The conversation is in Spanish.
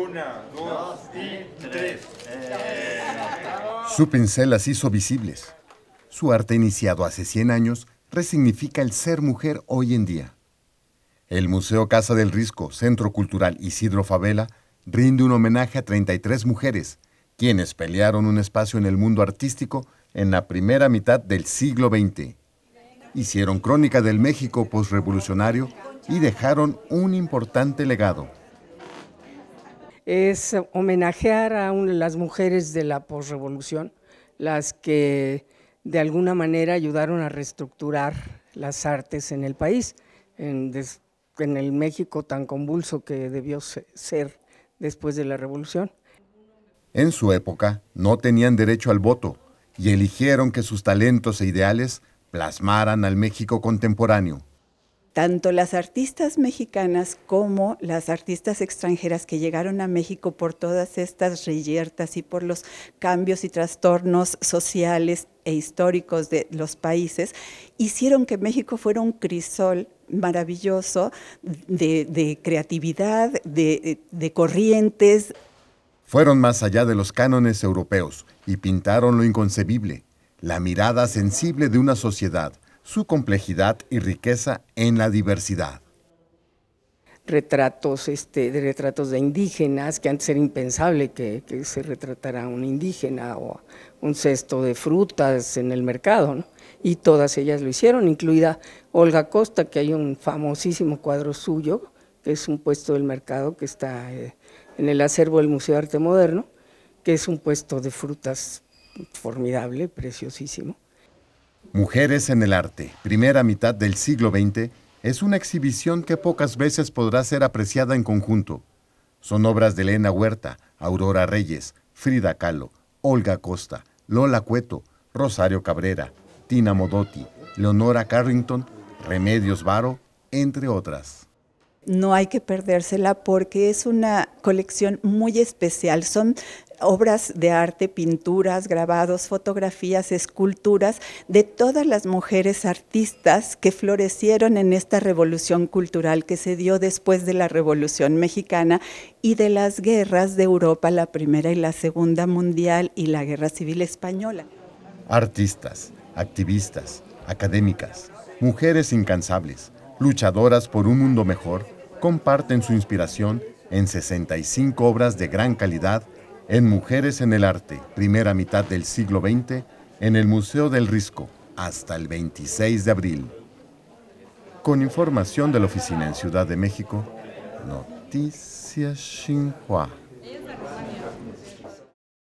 Una, dos y tres. Eh. Su pincel las hizo visibles. Su arte iniciado hace 100 años resignifica el ser mujer hoy en día. El Museo Casa del Risco, Centro Cultural Isidro Favela, rinde un homenaje a 33 mujeres, quienes pelearon un espacio en el mundo artístico en la primera mitad del siglo XX. Hicieron crónica del México postrevolucionario y dejaron un importante legado es homenajear a las mujeres de la posrevolución, las que de alguna manera ayudaron a reestructurar las artes en el país, en, en el México tan convulso que debió ser después de la revolución. En su época no tenían derecho al voto y eligieron que sus talentos e ideales plasmaran al México contemporáneo tanto las artistas mexicanas como las artistas extranjeras que llegaron a México por todas estas reyertas y por los cambios y trastornos sociales e históricos de los países, hicieron que México fuera un crisol maravilloso de, creatividad, de corrientes. Fueron más allá de los cánones europeos y pintaron lo inconcebible, la mirada sensible de una sociedad su complejidad y riqueza en la diversidad. Retratos, este, de retratos de indígenas, que antes era impensable que, que se retratara un indígena o un cesto de frutas en el mercado, y todas ellas lo hicieron, incluida Olga Costa, que hay un famosísimo cuadro suyo, que es un puesto del mercado que está eh, en el acervo del Museo de Arte Moderno, que es un puesto de frutas formidable, preciosísimo. Mujeres en el arte, primera mitad del siglo XX, es una exhibición que pocas veces podrá ser apreciada en conjunto. Son obras de Elena Huerta, Aurora Reyes, Frida Kahlo, Olga Costa, Lola Cueto, Rosario Cabrera, Tina Modotti, Leonora Carrington, Remedios Varo, entre otras no hay que perdérsela porque es una colección muy especial. Son obras de arte, pinturas, grabados, fotografías, esculturas de todas las mujeres artistas que florecieron en esta revolución cultural que se dio después de la Revolución Mexicana y de las guerras de Europa, la Primera y la Segunda Mundial y la Guerra Civil Española. Artistas, activistas, académicas, mujeres incansables luchadoras por un mundo mejor, comparten su inspiración en 65 obras de gran calidad en Mujeres en el Arte, primera mitad del siglo XX, en el Museo del Risco, hasta el 26 de abril. Con información de la oficina en Ciudad de México, Noticias Xinhua.